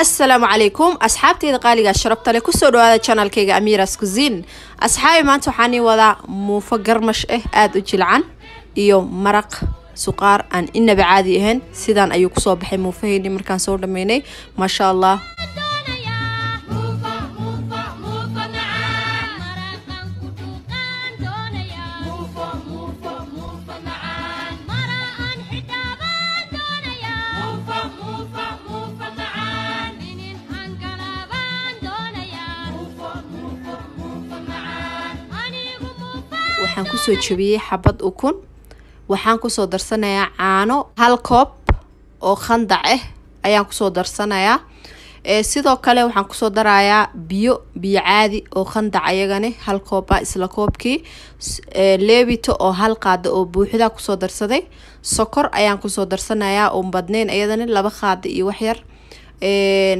assalaamu calaykum asxaabteyda qaaliga leh kusoo dhawaada janaalkeyga amiras kusin asxaabi maanta waxaanii wadaa muufo garmash ah eh, aada u jilcan iyo maraq suqaar aan inaba caadi ahayn sidaan ayuu kusoo baxay muufaheyni markaan soo dhameynay maasha allah waxaan kusoo jabiyey xabad ukun waxaan kusoo darsanayaa caano hal koob oo khandac ah eh ayaan kusoo darsanayaa sidoo kale waxaan kusoo darayaa biyo biyo caadi oo khandac ayagani hal kooba ah, isla koobkii leebito oo hal qaada oo buuxda kusoo darsaday sokor ayaan kusoo darsanayaa oon badnayn ayadani laba qaada iyo waxyar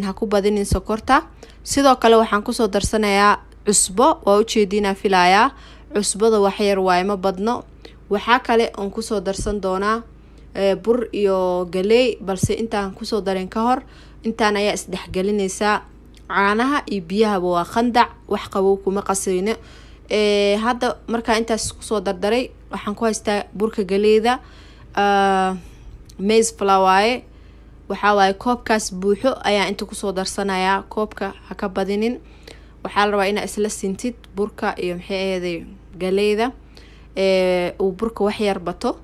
ha ku badinin sokorta sidoo kale waxaan kusoo darsanayaa cusbo waa ujeediinaa filayaa cusbada waxyar waay ma badno waxaa kale oon kusoo darsan doonaa eh, bur iyo galey balse intaan kusoo darin ka hor intaan ayaa isdhexgelineysaa caanaha iyo biyahaba waa qandac wax qabow kuma qasayno eh, hadda markaa intaas kusoo dardaray waxaan ku haystaa burka galeyda ah, mays flawaaye waxaa waaye koobkaas buuxo ayaa inta kusoo darsanayaa koobka ha ka badinin waxaa la rabaa inaa isla sintid burka iyo maxay aheeday galeyda eh, uu burka waxyar bato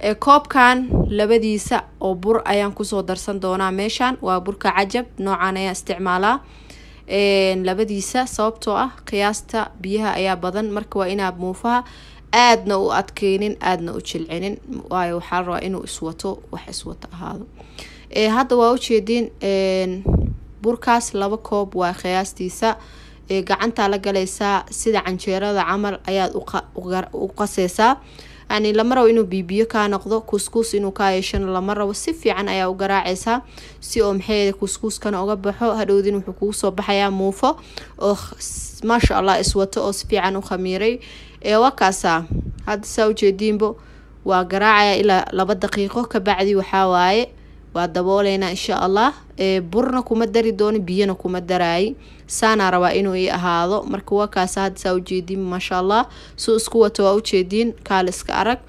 eh, koobkan labadiisa oo bur ayaan kusoo darsan doonaa meeshaan waa burka cajab noocaan ayaa isticmaalaa eh, labadiisa sababtoo ah qiyaasta biyaha ayaa badan marka waa inaa muufaha aadna u adkeynin aadna u jilcinin waayo waxaa rabaa inuu iswato wax iswato ahaado hadda waa ujeediin burkaas laba koob waa qiyaastiisa ee gacantaa la galaysaa sida canjeerada camal ayaad u qaseysaa yani lama rabo inuu biibiyo kaa noqdo kuskuus inuu kaa yeeshana lama rabo si fiican ayaa u garaaceysaa si oo maxay kuskuuskana uga baxo hadhowdin wuxuu kugu soo baxayaa muufo oo maasha allah iswato oo si fiican u khamiiray ee waa hadda saa ujeediinbo waa garaacaya ilaa laba daqiiqo kabacdi waxaa waaye waa dabooleynaa insha allah burna kuma dari doono biyana kuma daraay saanaa rabaa inuu i ahaado marka waa kaasa hadda ujeediin maasha allah suu isku wato waa ujeediin kaaliska arag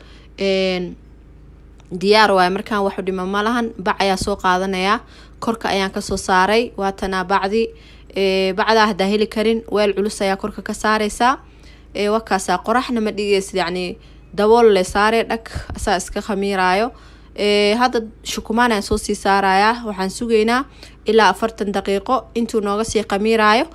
diyaar waay markaan waxu dhima ma lahan bac ayaa soo qaadanayaa korka ayaan kasoo saaray waatanaa bacdi bacdaa hadaa heli karin weel culus ayaa korka ka saareysaa wakaasaa qoraxna ma dhigeys yacni dabool le dhag asaa iska khamiiraayo Eh, hadda shukumaan aan soo sii saarayaa waxaan sugaynaa ilaa afartan daqiiqo intuu nooga sii qamiiraayo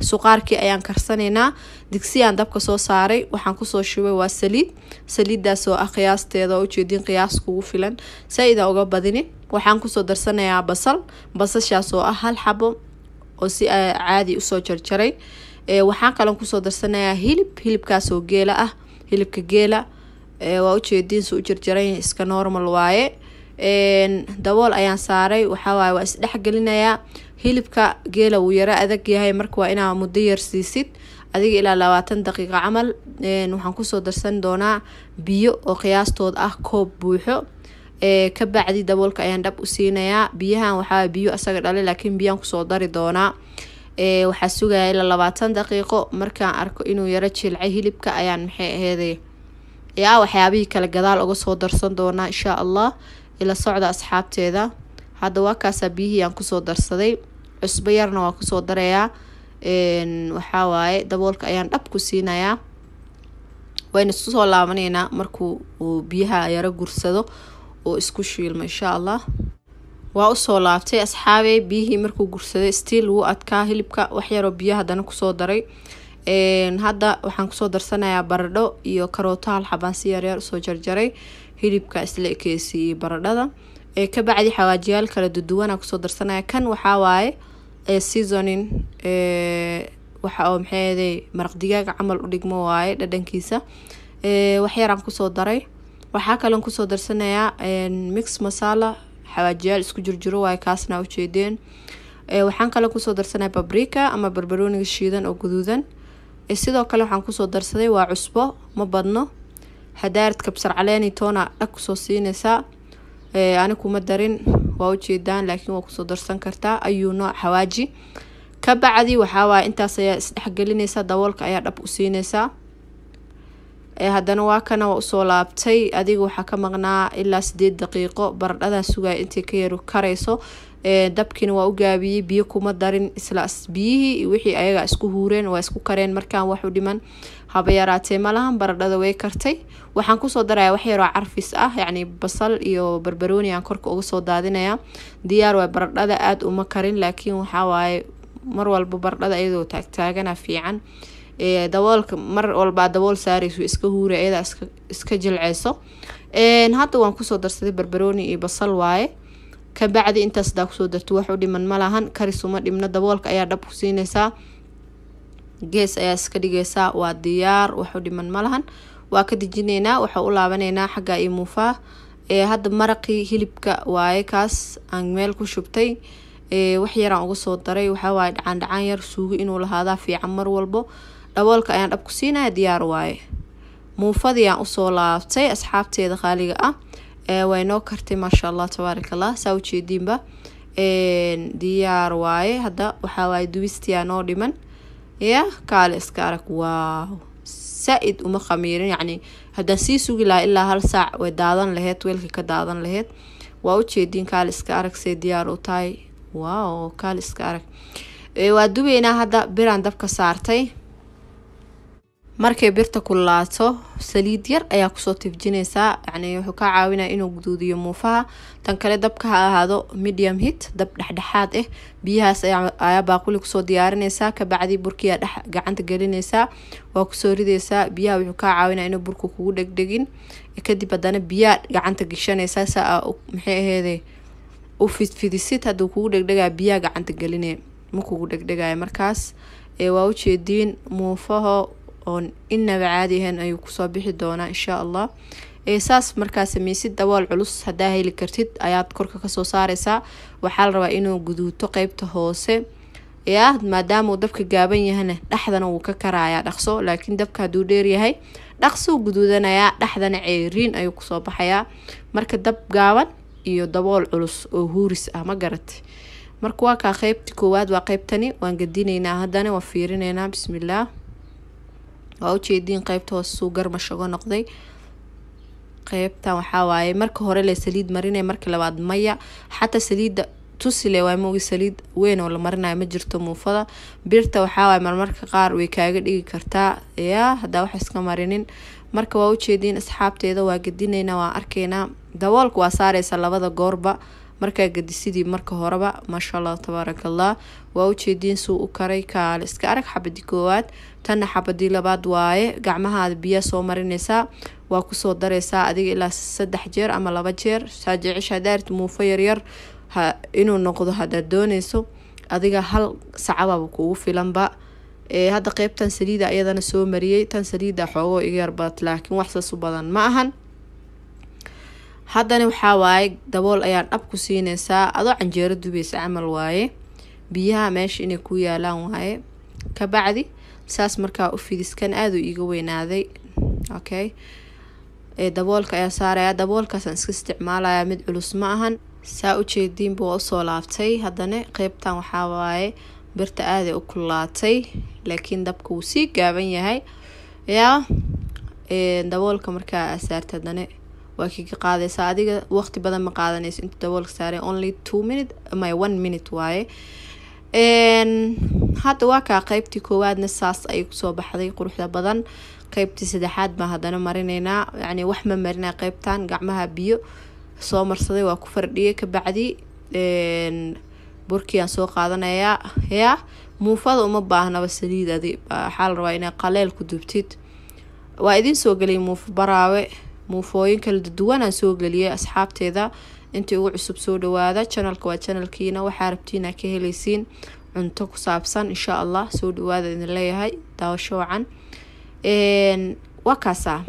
suqaarkii ayaan karsanaynaa digsi aan dabka soo saaray waxaan kusoo shubay waa saliid saliiddaas oo ah qiyaasteeda ujeedin qiyaas kugu filan saa uga badinin waxaan kusoo darsanayaa basal basashaas oo ah hal xabo oo si eh, caadi usoo jarjaray eh, waxaan kaloon kusoo darsanayaa hilib hilibkaasoo geela ah hilibka geela waa ujeediinsu u jarjaran iska normal waaye dabool ayaan saaray waxawaaye waa isdhexgelinayaa hilibka geela uu yaro adag yahay marka waa inaa muddo yarsiisid adiga ilaa labaatan daqiiqo camal waxaan kusoo darsan doonaa biyo oo qiyaastood ah koob buuxo kabacdi daboolka ayaan dhab u siinayaa biyahan waxaa biyo asaga dhale laakiin biyaan kusoo dari doonaa waxaa sugaya ilaa labaatan daqiiqo markaan arko inuu yaro jilcay hilibka ayaan maxay aheeday ee ah waxyaabihii kale gadaal uga soo darsan doonaa inshaa allah ila socda asxaabteeda hadda waa kaasa biyihii aan kusoo darsaday cusbo yarna waan kusoo darayaa waxaa waaye daboolka ayaan dhab ku siinayaa wayna isku laabanaynaa markuu uu biyaha yaro gursado oo isku shiilmo insha allah waa usoo laabtay asxaabee biyihii markuu gursaday stiil wuu adkaa hilibka wax yaroo biyo haddana kusoo daray hadda waxaan kusoo darsanayaa baradho iyo karooto hal xabaan si yaryaar usoo jarjaray hilibka isla ekeysi baradhada kabacdi xawaajiyaal kala duduwanaa kusoo darsanaya kan waxaa waaye seasonin waxa oo maxaeday maraq digaaga camal u dhigmo waaye dhadhankiisa waxyaraan kusoo daray waxaa kaloon kusoo darsanayaa mix masala xawaajiyaal isku jirjiro waaye kaasna ujeedeen waxaan kaloo kusoo darsanaya babrika ama barbarooniga shiidan oo guduudan Eh, sidoo kale waxaan kusoo darsaday waa cusbo ma badno hadaarad kabsar caleeni toona dhag kusoo siinaysaa eh, ani kuma darin waa ujeedaan laakiin waa kusoo darsan kartaa ayuu nooc xawaaji ka bacdi waxaawaa intaas ayaa isdhexgelinaysaa daboolka ayaa dhab u siinaysaa eh, haddana waa kana waa usoo laabtay adiga waxaa ka maqnaa ilaa sideed daqiiqo baradhadaa sugaya intay ka yar karayso dabkina waa u gaabiyey biyo kuma darin isla biyihii wixii ayaga isku huureen waa isku kareen markaan waxu dhiman haba yaraatee malahan baradhada way kartay waxaan kusoo daraya wax yaroo carfis ah yacni basal iyo barbarooni aan korka uga soo daadinaya diyaar waa baradhada aada uma karin laakiin waxawaaye mar walba baradhada iyadoo taagtaagana fiican daboolka mar walbaa dabool saareyso iska huura iyadaa iska jilceyso hadda waan kusoo darsaday barbarooni iyo basal waaye kabacdi intaas hadaa kusoo darta wax u dhiman malahan karisuma dhibna daboolka ayaa dhab ku siinaysaa gees ayaa iska dhigaysaa waa diyaar wax u dhiman ma waa ka dejinaynaa waxaa u laabanaynaa xagga iyo muufaa ee hadda maraqii hilibka waaye kaas aan meel ku shubtay wax yaraan uga soo daray waxawaaye dhacaan dhacaan yar suugo inuu lahaadaa fiican mar walbo dhaboolka ayaan dhab ku siinaya diyaar waaye muufadii aan usoo laabtay asxaabteeda qaaliga ah waa eh, inoo kartay maasha allah tabaarak allah saa ujeediinba eh, diyaar waaye hadda waxaa waaye dubistiyaa noo dhiman ya kaale iska arag waaw saa-id uma khamiirin yacni haddaan sii sugi lahaa ilaa hal saac way daadan laheyd weelka ka daadan laheyd waa u jeediin kaal iska arag see diyaar u tahay waaw kaal iska arag eh, waa dubeynaa hadda biraan dabka saartay markay birta kululaato saliid yar ayaa kusoo tifjinaysaa yani wuxuu ka caawinaya inuu guduudiyo muufaha tan kale dabka ha ahaado medium hit dab dhexdhexaad ah biyahaas ayaa baaquli kusoo diyaarinaysaa kabacdi burkiyaa dhex gacanta gelinaysaa waa kusoo ridaysaa biyaha wuxuu kaa caawinaya inuu burku kugu dhegdhegin e kadib haddana biyaha gacanta gashanaysaa saa maxay aheede u fidfidisid hadduu kugu dhegdhegaya biyaha gacanta geline ma kugu dhegdhegaya markaas e waa ujeediin muufaho oon inaba caadi ahayn ayuu kusoo bixi doonaa insha allah saas markaa samaysid dabool culus hadaa heli kartid ayaad korka kasoo saareysaa waxaa la rabaa inuu guduuto qeybta hoose ya ah, maadaamauu dabka gaaban yahana dhexdana wuu ka karayaa dhaqso laakiin dabka haduu dheeryahay dhaqsou guduudanayaa dhexdana ceeriin ayuu kusoo baxayaa marka dab gaaban iyo dabool culus oo huuris ah ma garate marka waa kaa qeybta koowaad waa qeybtani waan gadineynaa haddana waan fiirineynaa bismillaah waa ujeediin qeybta hoose suu noqday qeybtan waxawaaye marka hore le saliid marinay marka labaad maya xataa saliida tusile waa maogi saliid weyn oo la marinayo ma jirto muufada birta waxaawaay marmarka qaar way kaaga dhigi kartaa yaa hadaa wax iska marinin marka waa ujeediin asxaabteeda waa gadinaynaa waa arkeynaa daboolka waa saareysa labada goorba markaa gadisidii marka horeba maasha allah tabaarakallah waa ujeediin suu u karay kaale iska arag xabadi koowaad tanna xabadii labaad waaye gacmahaada biyaa soo marinaysaa waa kusoo dareysaa adiga ilaa saddex jeer ama laba jeer saajecishadaarti muufo yaryar inuu noqdo hadaad dooneyso adiga hal sacabaaba kuugu filanba hadda qeybtan saliida iyadana soo mariyey tan saliida xoogoo iga yarbaad laakiin wax saas u badan ma ahan haddana waxaa waaye dabool ayaan dhab ku siineysaa adoo canjeero dubeysa camal waaye biyaha meesha inay ku yaalaan waaye kabacdi saas markaa u fidiskan aaduu iiga weynaaday okay daboolka ayaa saaraya daboolkaasaan iska isticmaalaya mid culus ma ahan saa ujeediinba waa usoo laabtay haddana qeybtan waxaa waaye birta aaday u kullaatay laakiin dabka wuu sii gaaban yahay yaa daboolka markaa aa saarta haddana waa kii ka adiga waqti badan ma qaadanayso inta daboolka saaray only two minute my one minute waaye hadda waa kaa qeybtii koowaadna saas ayay kusoo baxday quruxda badan qeybtii saddexaad baan haddana marinaynaa yacni wax ma marinaa qeybtan gacmaha biyo soo marsaday waa ku fardhiyay kabacdi burkiaan soo qaadanayaa yaa muufada uma baahnaba saliid adi waxaa la rabaa inaa qaleel ku dubtid waa idiin soo geliyay muufo baraawe muufooyin kala duwan aan soo geliyay asxaabteeda intii ugu cusub soo dhawaada janalka waa janalkiina waxaa rabtiina ka helaysiin cunto ku saabsan insha allah soo dhawaada idin leeyahay daawasho wacan waa kaasa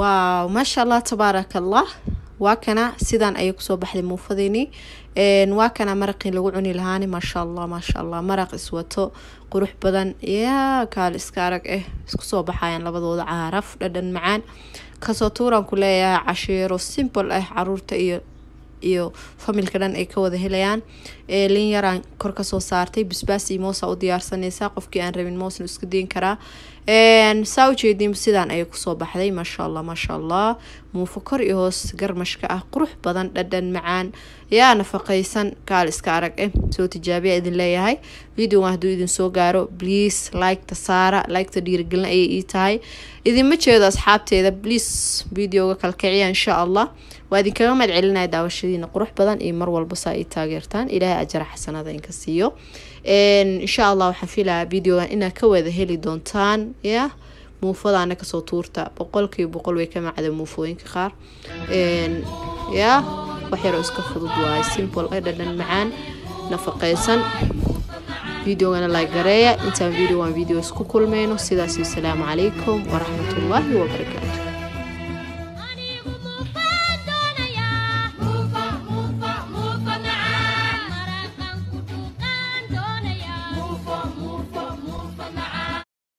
waaw maasha allah tabaaraka allah waa kana sidaan ayay kusoo baxday muufadeeni waa kana maraqii lagu cuni lahaani maasha allah maasha allah maraq iswato qurux badan yaa kaal iska arag eh isku soo baxayaan labadooda caaraf dhadhan macaan kasoo tuuraan ku leeyahay cashiiro simple ah caruurta iyo iyo familka dhan ay ka wada helayaan lin yaraan kor kasoo saartay basbaas iyo moosa u diyaarsanaysaa qofkii aan rabin moosna iska deyn karaa saa ujeediinba sidaan ayay kusoo baxday maasha allah maasha allah muufo iyo hoos garmashka ah qurux badan dhadhan macaan yaa nafaqaysan kaal iska arag eh soo tijaabiya idin leeyahay videogan hadduu idin soo gaaro bliis liketa saara liketa dhiirigelin ayay ii tahay idinma jeedo asxaabteeda bliis videoga kalkiciya insha allah waa idinkaga mahad celinaya daawashadiina qurux badan iyo mar walba saa ii taageertaan ilaahay ajara xasanada inka siiyo insha allah waxaan filayaa videogan inaad ka wada heli doontaan ya muufadaana kasoo tuurta boqolkiiba boqol way ka macda muufooyinka qaar ya wax yaroo iska fudud waaye simbol ee dhadhan macaan nafaqaysan videogana laagareeya intaan videogan videos ku kulmayno sidaasi asalaamu calaykum waraxmatullaahi wabarakaatu